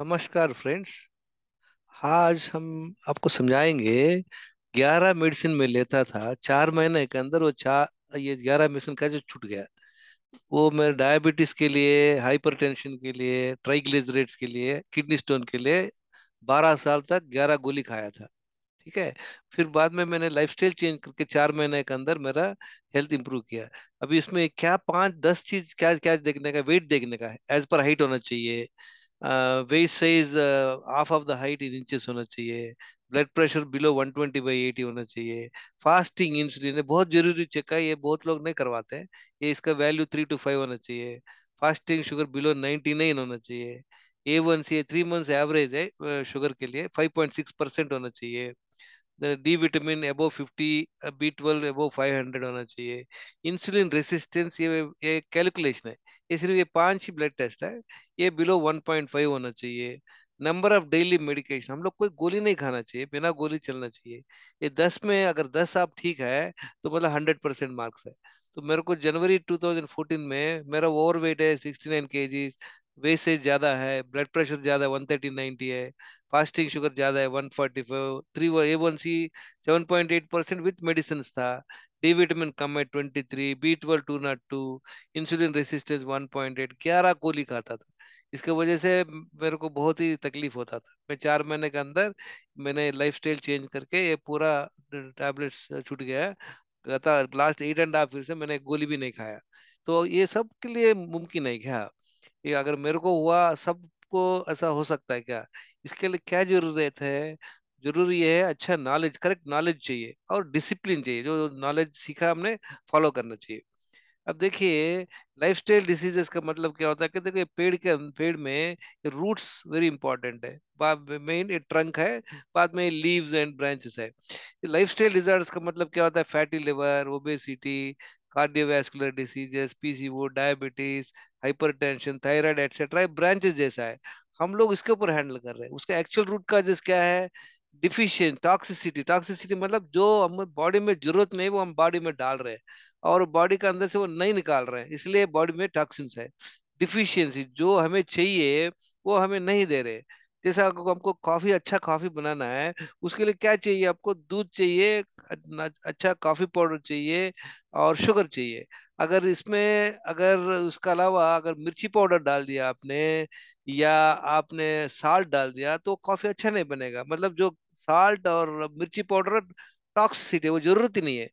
नमस्कार फ्रेंड्स आज हम आपको समझाएंगे ग्यारह मेडिसिन में लेता था चार महीने के अंदर वो चार ये ग्यारह मेडिसिन का जो छूट गया वो मेरे डायबिटीज के लिए हाइपरटेंशन के लिए ट्राइग्लिजरेट्स के लिए किडनी स्टोन के लिए बारह साल तक ग्यारह गोली खाया था ठीक है फिर बाद में मैंने लाइफस्टाइल चेंज करके चार महीने के अंदर मेरा हेल्थ इंप्रूव किया अभी इसमें क्या पाँच दस चीज क्या क्या देखने का वेट देखने का है एज पर हाइट होना चाहिए waist size half of the height in inches होना चाहिए ब्लड प्रेशर बिलो 120 बाई 80 होना चाहिए फास्टिंग इंसुलिन बहुत जरूरी चेक है ये बहुत लोग नहीं करवाते हैं ये इसका वैल्यू थ्री टू फाइव होना चाहिए फास्टिंग शुगर बिलो नाइन होना चाहिए A one C three months average है शुगर के लिए फाइव पॉइंट सिक्स परसेंट होना चाहिए D vitamin above 50 B twelve 500 होना चाहिए इंसुलिन रेसिस्टेंस ये ये कैलकुलेशन है ये सिर्फ ये पांच ही ब्लड टेस्ट है ये बिलो 1.5 होना चाहिए नंबर ऑफ डेली मेडिकेशन हम लोग कोई गोली नहीं खाना चाहिए बिना गोली चलना चाहिए ये 10 में अगर 10 आप ठीक है तो मतलब 100 परसेंट मार्क्स है तो मेरे को जनवरी 2014 में मेरा ओवर वेट है 69 नाइन वेस्टेज ज़्यादा है ब्लड प्रेशर ज़्यादा वन थर्टी नाइनटी है फास्टिंग शुगर ज़्यादा है one forty five three A one C seven point eight percent with medicine था डी विटामिन कम है twenty three B twelve two not two insulin resistance one point eight ग्यारह गोली खाता था इसके वजह से मेरे को बहुत ही तकलीफ होता था मैं चार महीने के अंदर मैंने लाइफ स्टाइल चेंज करके ये पूरा टैबलेट्स छूट गया last eight and half year से मैंने गोली भी नहीं खाया तो ये सब के लिए मुमकिन है क्या ये अगर मेरे को हुआ सबको ऐसा हो सकता है क्या इसके लिए क्या जरूरत है जरूरी है अच्छा नॉलेज करेक्ट नॉलेज चाहिए और डिसिप्लिन चाहिए जो नॉलेज सीखा हमने फॉलो करना चाहिए अब देखिए लाइफस्टाइल डिसीजेस का मतलब क्या होता है कि देखो पेड़ के अं-, पेड़ में रूट्स वेरी इंपॉर्टेंट है मेन ट्रंक है बाद में लीव्स एंड ब्रांचेस है स्टाइल डिजॉर्डर्स का मतलब क्या होता है fatty liver obesity cardiovascular diseases PCO diabetes hypertension thyroid etcetera branches जैसा है हम लोग इसके ऊपर हैंडल कर रहे हैं उसका एक्चुअल रूट काजेस क्या है डिफिशियंट टॉक्सिसिटी टॉक्सिसिटी मतलब जो हम बॉडी में जरूरत नहीं वो हम बॉडी में डाल रहे हैं और बॉडी के अंदर से वो नहीं निकाल रहे हैं इसलिए बॉडी में टॉक्सिन्स है डिफिशियंसी जो हमें चाहिए वो हमें नहीं दे रहे जैसे हमको कॉफी अच्छा कॉफी बनाना है उसके लिए क्या चाहिए आपको दूध चाहिए अच्छा कॉफी पाउडर चाहिए और शुगर चाहिए अगर इसमें अगर उसके अलावा अगर मिर्ची पाउडर डाल दिया आपने या आपने साल्ट डाल दिया तो कॉफी अच्छा नहीं बनेगा मतलब जो साल्ट और मिर्ची पाउडर है वो जरूरत ही नहीं है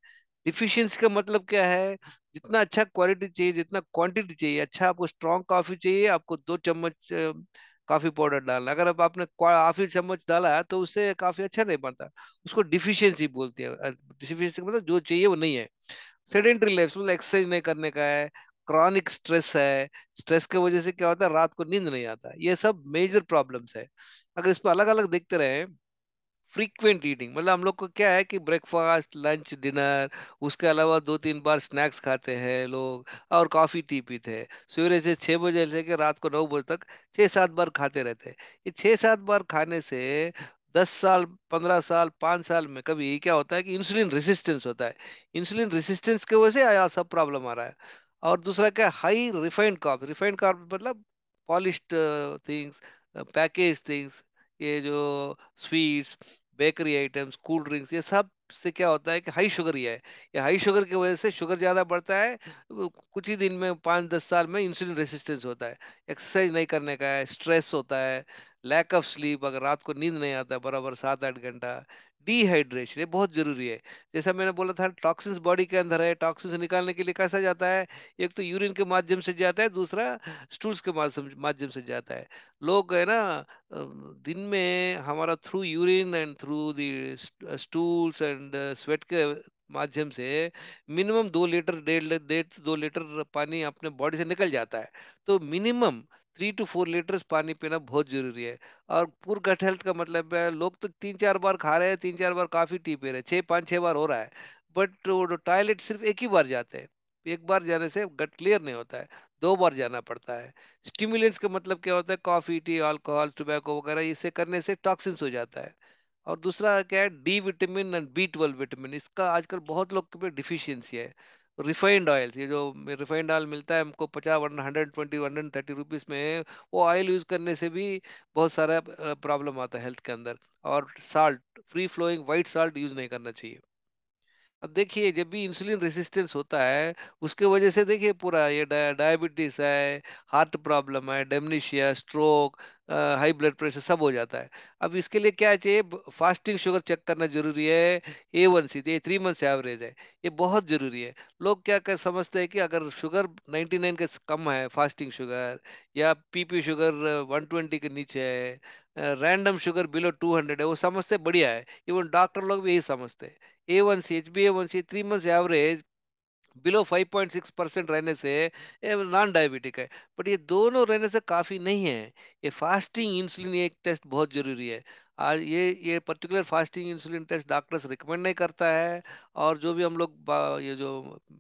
डिफिशियंसी का मतलब क्या है जितना अच्छा क्वालिटी चाहिए जितना क्वांटिटी चाहिए अच्छा आपको स्ट्रांग कॉफी चाहिए आपको दो चम्मच कॉफी पाउडर डालना अगर अब आपने काफी चम्मच डाला तो उससे काफी अच्छा नहीं बनता उसको डिफिशियंसी बोलते हैं डिफिशियंसी का मतलब जो चाहिए वो नहीं है सेडेंट्री लाइफ मतलब एक्सरसाइज नहीं करने का है क्रॉनिक स्ट्रेस है स्ट्रेस की वजह से क्या होता है रात को नींद नहीं आता ये सब मेजर प्रॉब्लम्स है अगर इस पर अलग अलग देखते रहे फ्रीक्वेंट ईटिंग मतलब हम लोग को क्या है कि ब्रेकफास्ट लंच डिनर उसके अलावा दो तीन बार स्नैक्स खाते हैं लोग और कॉफ़ी टी पीते हैं सवेरे से छः बजे से लेकर रात को नौ बजे तक छः सात बार खाते रहते हैं ये छः सात बार खाने से दस साल पंद्रह साल पाँच साल में कभी क्या होता है कि इंसुलिन रेसिस्टेंस होता है इंसुलिन रेसिस्टेंस की वजह से आया सब प्रॉब्लम आ रहा है और दूसरा क्या high refined carb refined carb मतलब पॉलिश थिंग्स पैकेज थिंग्स ये जो sweets bakery items cold drinks ये सब से क्या होता है कि हाई शुगर ही है ये हाई शुगर की वजह से शुगर ज़्यादा बढ़ता है कुछ ही दिन में पाँच दस साल में इंसुलिन रेसिस्टेंस होता है एक्सरसाइज नहीं करने का है स्ट्रेस होता है लैक ऑफ स्लीप अगर रात को नींद नहीं आता बराबर सात आठ घंटा डिहाइड्रेशन ये बहुत जरूरी है जैसा मैंने बोला था टॉक्सिन्स बॉडी के अंदर है टॉक्सिन्स निकालने के लिए कैसा जाता है एक तो यूरिन के माध्यम से जाता है दूसरा स्टूल्स के माध्यम से जाता है लोग है ना दिन में हमारा through urine and through the stools and sweat के माध्यम से मिनिमम दो लीटर डेढ़ डेढ़ दो लीटर पानी अपने बॉडी से निकल जाता है तो minimum three to four litres पानी पीना बहुत जरूरी है और पूर गट हेल्थ का मतलब है लोग तो तीन चार बार खा रहे हैं तीन चार बार काफ़ी टी पी रहे हैं छः पाँच छः बार हो रहा है बट वो टॉयलेट सिर्फ एक ही बार जाते हैं एक बार जाने से गट क्लियर नहीं होता है दो बार जाना पड़ता है स्टिमुलेंट्स का मतलब क्या होता है कॉफ़ी टी अल्कोहल टोबैको वगैरह इसे करने से टॉक्सिन्स हो जाता है और दूसरा क्या है D vitamin and B twelve vitamin इसका आजकल बहुत लोग के पे डिफिशियंसी है रिफाइंड ऑयल्स ये जो रिफाइंड ऑयल मिलता है हमको पचास one hundred twenty one hundred thirty rupees में वो ऑयल यूज़ करने से भी बहुत सारा प्रॉब्लम आता है हेल्थ के अंदर और salt free flowing white salt use नहीं करना चाहिए अब देखिए जब भी इंसुलिन रेजिस्टेंस होता है उसके वजह से देखिए पूरा ये डायबिटीज है हार्ट प्रॉब्लम है dementia stroke high blood pressure सब हो जाता है अब इसके लिए क्या चाहिए फास्टिंग शुगर चेक करना जरूरी है ए वन सी ये थ्री मंथ्स एवरेज है ये बहुत जरूरी है लोग क्या कर समझते हैं कि अगर शुगर 99 के कम है फास्टिंग शुगर या पीपी शुगर 120 के नीचे है रैंडम शुगर बिलो 200 है वो समझते बढ़िया है इवन डॉक्टर लोग भी यही समझते A one C H B A one C three months average below 5.6 percent रहने से नॉन डायबिटिक है बट ये दोनों रहने से काफ़ी नहीं है ये फास्टिंग इंसुलिन एक टेस्ट बहुत जरूरी है आज ये ये particular fasting insulin test doctors recommend नहीं करता है और जो भी हम लोग ये जो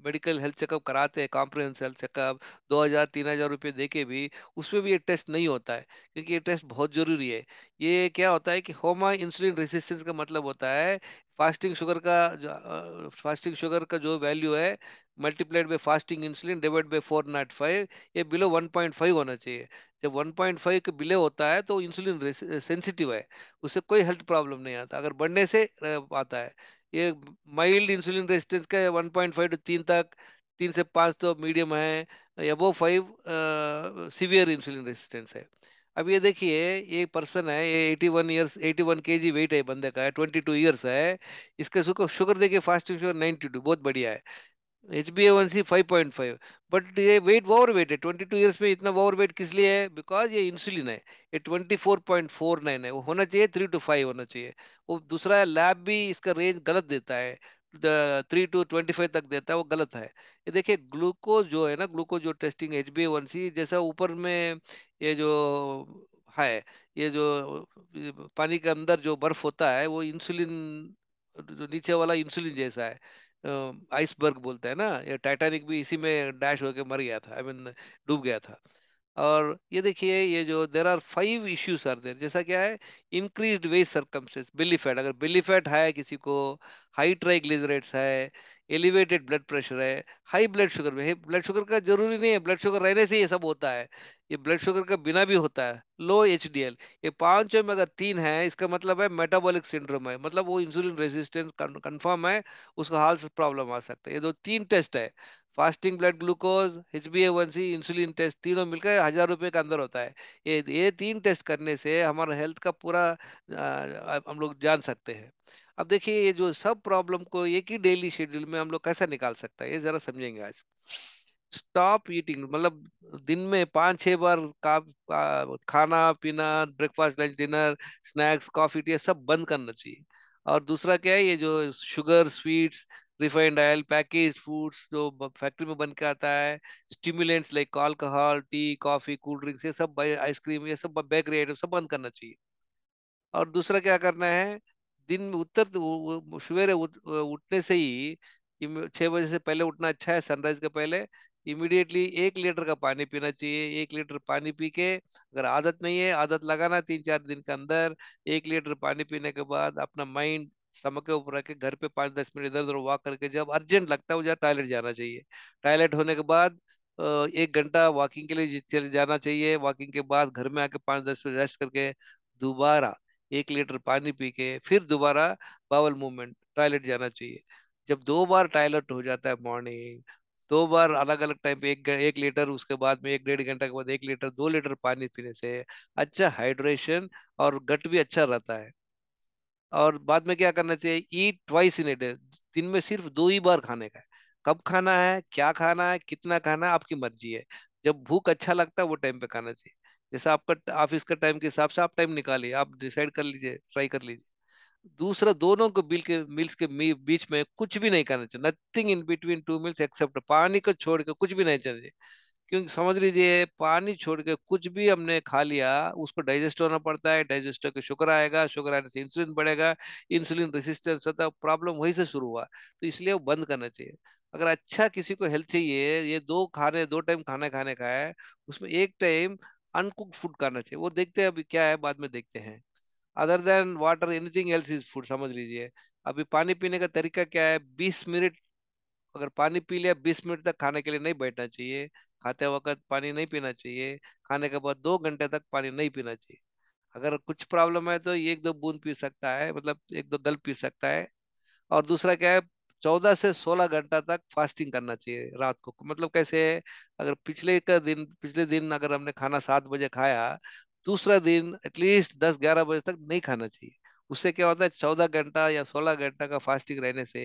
मेडिकल हेल्थ चेकअप कराते हैं कॉम्प्रेंस हेल्थ चेकअप दो हज़ार तीन हज़ार रुपये दे के भी उसमें भी ये टेस्ट नहीं होता है क्योंकि ये टेस्ट बहुत ज़रूरी है ये क्या होता है कि होमा इंसुलिन रेसिस्टेंस का मतलब होता है फास्टिंग शुगर का फास्टिंग शुगर का जो वैल्यू है multiplied by fasting insulin divide by four not five ये बिलो वन पॉइंट फाइव होना चाहिए जब 1.5 के बिले होता है तो इंसुलिन सेंसिटिव है उससे कोई हेल्थ प्रॉब्लम नहीं आता अगर बढ़ने से आता है ये माइल्ड इंसुलिन रेजिस्टेंस का 1.5 टू तीन तक तीन से पाँच तो मीडियम है above five severe insulin resistance है अब ये देखिए ये पर्सन है ये 81 one years eighty one weight है बंदे का है ट्वेंटी टू ईयर्स है इसका शुगर देखिए फास्टिंग शुगर नाइन्टी बहुत बढ़िया है H B A one C five point five but ये वेट ओवर वेट है ट्वेंटी टू ईयर्स में इतना ओवर वेट किस लिए है बिकॉज ये इंसुलिन है ये twenty four point four nine है वो होना चाहिए थ्री टू फाइव होना चाहिए वो दूसरा है लैब भी इसका रेंज गलत देता है थ्री टू ट्वेंटी फाइव तक देता है वो गलत है ये देखिए ग्लूकोज जो है ना glucose जो testing H B one C जैसा ऊपर में ये जो है ये जो पानी के अंदर जो बर्फ होता है वो इंसुलिन जो नीचे वाला इंसुलिन जैसा है आइसबर्ग बोलते हैं ना ये टाइटैनिक भी इसी में डैश होकर मर गया था आई I मीन mean, डूब गया था और ये देखिए ये जो there are five issues are there जैसा क्या है increase waist circumstance belly fat अगर बिल्ली फैट है किसी को हाई ट्राइग्लिजरेट्स है एलिवेटेड ब्लड प्रेशर है हाई ब्लड शुगर में ब्लड शुगर का जरूरी नहीं है ब्लड शुगर रहने से ये सब होता है ये ब्लड शुगर का बिना भी होता है लो एच ये पाँचों में अगर तीन है इसका मतलब है मेटाबॉलिक सिंड्रोम है मतलब वो इंसुलिन रेजिस्टेंस कन्फर्म है उसको हाल से प्रॉब्लम आ सकता है ये दो तीन टेस्ट है fasting blood glucose H B A C insulin test तीनों मिलकर हजार रुपए के अंदर होता है ये ये तीन टेस्ट करने से हमारा हेल्थ का पूरा हम लोग जान सकते हैं अब देखिए ये जो सब प्रॉब्लम को एक ही डेली शेड्यूल में हम लोग कैसे निकाल सकते हैं ये जरा समझेंगे आज स्टॉप ईटिंग मतलब दिन में पांच छह बार का खाना पीना breakfast lunch dinner snacks coffee tea सब बंद करना चाहिए और दूसरा क्या है ये जो sugar sweets refined oil package foods जो फैक्ट्री में बन के आता है stimulants like alcohol tea coffee cold drinks ये सब आइसक्रीम ये सब बेकरी आइटम सब बंद करना चाहिए और दूसरा क्या करना है दिन में उत्तर सवेरे उठने से ही छः बजे से पहले उठना अच्छा है सनराइज के पहले इमिडिएटली एक लीटर का पानी पीना चाहिए एक लीटर पानी पी के अगर आदत नहीं है आदत लगाना तीन चार दिन के अंदर एक लीटर पानी पीने के बाद अपना माइंड स्टमक के ऊपर रख के घर पे पाँच दस मिनट इधर उधर वॉक करके जब अर्जेंट लगता है जहाँ टॉयलेट जाना चाहिए टॉयलेट होने के बाद एक घंटा वॉकिंग के लिए चले जाना चाहिए वॉकिंग के बाद घर में आके पाँच दस मिनट रेस्ट करके दोबारा एक लीटर पानी पी के फिर दोबारा बावल मूवमेंट टॉयलेट जाना चाहिए जब दो बार टॉयलेट हो जाता है मॉर्निंग दो बार अलग अलग टाइम पे एक एक लीटर उसके बाद में एक डेढ़ घंटा के बाद एक लीटर दो लीटर पानी पीने से अच्छा हाइड्रेशन और गट भी अच्छा रहता है और बाद में क्या करना चाहिए ईट ट्वाइस इन ए डे दिन में सिर्फ दो ही बार खाने का है कब खाना है क्या खाना है कितना खाना है आपकी मर्जी है जब भूख अच्छा लगता है वो टाइम पे खाना चाहिए जैसे आपका ऑफिस का टाइम के हिसाब से आप टाइम निकालिए आप डिसाइड कर लीजिए ट्राई कर लीजिए दूसरा दोनों को बिल के मिल्स के बीच में कुछ भी नहीं करना चाहिए nothing in between two meals except पानी को छोड़ के कुछ भी नहीं चाहिए क्योंकि समझ लीजिए पानी छोड़ के कुछ भी हमने खा लिया उसको डाइजेस्ट होना पड़ता है डाइजेस्ट होकर शुगर आएगा शुगर आने से इंसुलिन बढ़ेगा इंसुलिन रेसिस्टेंस होता है प्रॉब्लम वहीं से शुरू हुआ तो इसलिए वो बंद करना चाहिए अगर अच्छा किसी को हेल्थ चाहिए ये दो खाने दो टाइम खाना खाने का है उसमें एक टाइम अनकुक फूड खाना चाहिए वो देखते हैं अभी क्या है बाद में देखते हैं other than water anything else is food समझ लीजिए अभी पानी पीने का तरीका क्या है बीस मिनट अगर पानी पी लिया बीस मिनट तक खाने के लिए नहीं बैठना चाहिए खाते वक्त पानी नहीं पीना चाहिए खाने के बाद दो घंटे तक पानी नहीं पीना चाहिए अगर कुछ प्रॉब्लम है तो एक दो बूंद पी सकता है मतलब एक दो गल पी सकता है और दूसरा क्या है चौदह से सोलह घंटा तक फास्टिंग करना चाहिए रात को मतलब कैसे है अगर पिछले का दिन पिछले दिन अगर हमने खाना सात बजे खाया दूसरा दिन एटलीस्ट दस ग्यारह बजे तक नहीं खाना चाहिए उससे क्या होता है चौदह घंटा या सोलह घंटा का फास्टिंग रहने से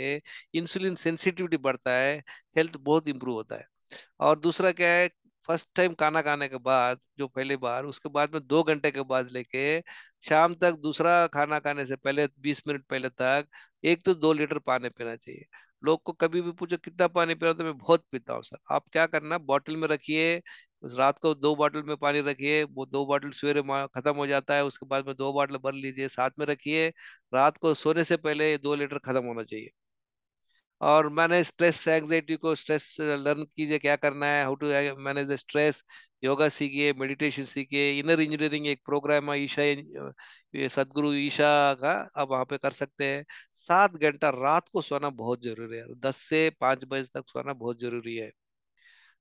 इंसुलिन सेंसिटिविटी बढ़ता है हेल्थ बहुत इंप्रूव होता है और दूसरा क्या है फर्स्ट टाइम खाना खाने के बाद जो पहले बार उसके बाद में दो घंटे के बाद लेके शाम तक दूसरा खाना खाने से पहले बीस मिनट पहले तक एक तो दो लीटर पानी पीना चाहिए लोग को कभी भी पूछो कितना पानी पीना तो मैं बहुत पीता हूँ सर आप क्या करना बॉटल में रखिए रात को दो बॉटल में पानी रखिए वो दो बॉटल सवेरे खत्म हो जाता है उसके बाद में दो बॉटल भर लीजिए साथ में रखिए रात को सोने से पहले दो लीटर खत्म होना चाहिए और मैंने स्ट्रेस एंगजाइटी को स्ट्रेस लर्न कीजिए क्या करना है how to manage the stress yoga सीखिए मेडिटेशन सीखिए इनर इंजीनियरिंग एक प्रोग्राम है ईशा सदगुरु ईशा का आप वहाँ पे कर सकते हैं सात घंटा रात को सोना बहुत जरूरी है दस से पाँच बजे तक सोना बहुत जरूरी है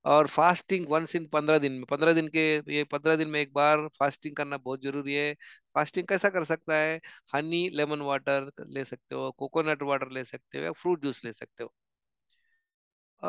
और फास्टिंग वंस इन पंद्रह दिन में पंद्रह दिन के ये पंद्रह दिन में एक बार फास्टिंग करना बहुत जरूरी है फास्टिंग कैसा कर सकता है हनी लेमन वाटर ले सकते हो कोकोनट वाटर ले सकते हो या फ्रूट जूस ले सकते हो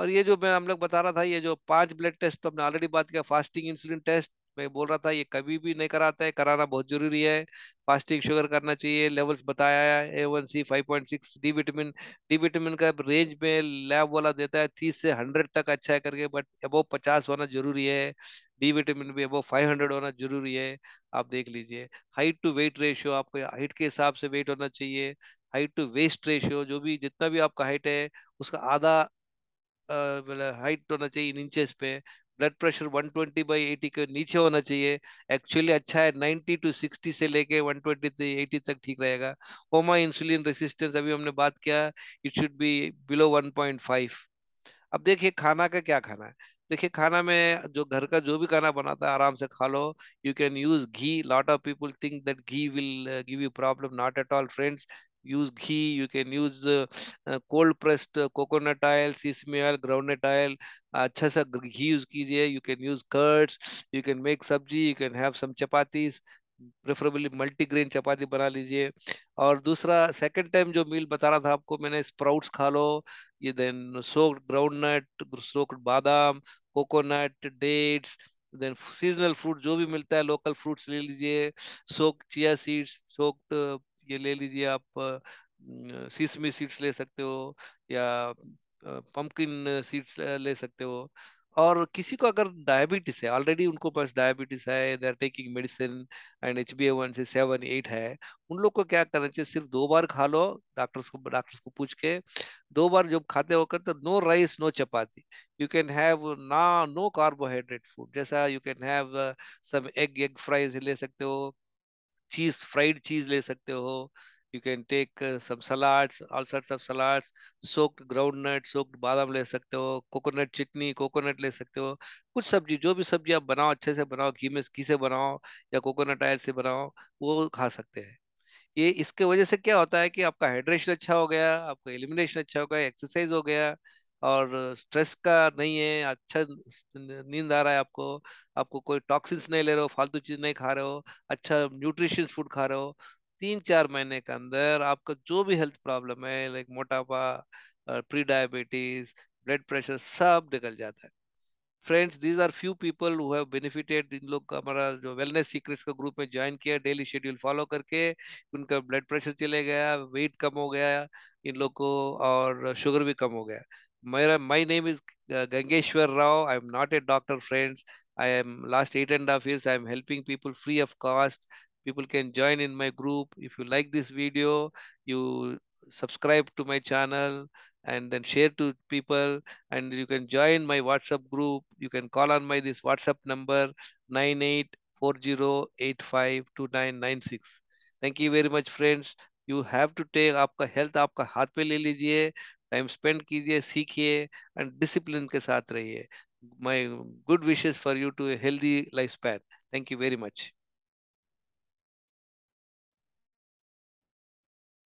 और ये जो मैं हम लोग बता रहा था ये जो पांच ब्लड टेस्ट तो हमने ऑलरेडी बात किया फास्टिंग इंसुलिन टेस्ट मैं बोल रहा था ये कभी भी नहीं कराता है कराना बहुत जरूरी है फास्टिंग शुगर करना चाहिए लेवल्स बताया है A one C five point six D vitamin D vitamin का रेंज में लैब वाला देता है तीस से हंड्रेड तक अच्छा है करके बट अबो पचास होना जरूरी है डी विटामिन भी अबो फाइव हंड्रेड होना जरूरी है आप देख लीजिए हाइट टू वेट रेशियो आपको हाइट के हिसाब से वेट होना चाहिए हाइट टू वेस्ट रेशियो जो भी जितना भी आपका हाइट है उसका आधा हाइट मतलब होना चाहिए इन इंचेस पे ब्लड प्रेशर 120 बाय 80 के नीचे होना चाहिए एक्चुअली अच्छा है 90 टू 60 से लेके 120 से 80 तक ठीक रहेगा होमा इंसुलिन रेसिस्टेंस अभी हमने बात किया इट शुड बी बिलो 1.5 अब देखिए खाना का क्या खाना है देखिए खाना में जो घर का जो भी खाना बनाता है आराम से खा लो you can use ghee lot of people think that ghee will give you problem not at all friends use ghee you can use uh, uh, cold pressed uh, coconut oil sesame oil groundnut oil अच्छा सा घी use कीजिए you can use curds you can make sabzi you can have some chapatis preferably multigrain chapati बना लीजिए और दूसरा second time जो मील बता रहा था आपको मैंने स्प्राउट्स खा लो ये then soaked groundnut soaked badam coconut dates then seasonal fruit जो भी मिलता है लोकल फ्रूट्स ले लीजिए सोक चिया सीड्स सोक्ड ये ले लीजिए आप सीसमी सीड्स ले सकते हो या पम्पकिन सीड्स ले सकते हो और किसी को अगर डायबिटीज है ऑलरेडी उनको पास डायबिटीज है they are taking medicine and H B A one से सेवन एट है उन लोग को क्या करना चाहिए सिर्फ दो बार खा लो डॉक्टर्स को डॉक्टर्स को पूछ के दो बार जब खाते होकर तो no rice no chapati you can have ना नो कार्बोहाइड्रेट फूड जैसा you can have some egg egg fries ले सकते हो चीज फ्राइड चीज ले सकते हो you can take some salads all all of salads soaked soaked groundnut बादाम ले सकते हो कोकोनट चटनी कोकोनट ले सकते हो कुछ सब्जी जो भी सब्जी आप बनाओ अच्छे से बनाओ घी में घी से बनाओ या कोकोनट ऑयल से बनाओ वो खा सकते हैं ये इसके वजह से क्या होता है कि आपका हाइड्रेशन अच्छा हो गया आपका एलिमिनेशन अच्छा हो गया एक्सरसाइज हो गया और स्ट्रेस का नहीं है अच्छा नींद आ रहा है आपको आपको कोई टॉक्सिन्स नहीं ले रहे हो फालतू चीज नहीं खा रहे हो अच्छा न्यूट्रिशियस फूड खा रहे हो तीन चार महीने के अंदर आपका जो भी हेल्थ प्रॉब्लम है लाइक मोटापा प्री डायबिटीज ब्लड प्रेशर सब निकल जाता है friends these are few people who have benefited इन लोग का हमारा जो वेलनेस सीक्रेट्स का ग्रुप में ज्वाइन किया डेली शेड्यूल फॉलो करके उनका ब्लड प्रेशर चले गया वेट कम हो गया इन लोग को और शुगर भी कम हो गया My, my name is uh, Gangeshwar Rao. I'm not a doctor, friends. I am last eight and a half years. I'm helping people free of cost. People can join in my group. If you like this video, you subscribe to my channel and then share to people and you can join my whatsapp group you can call on my this whatsapp number 9840852996 thank you very much friends you have to take your health आपका हाथ पे ले time spend कीजिए सीखिए and discipline के साथ रहिए my good wishes for you to a healthy life span thank you very much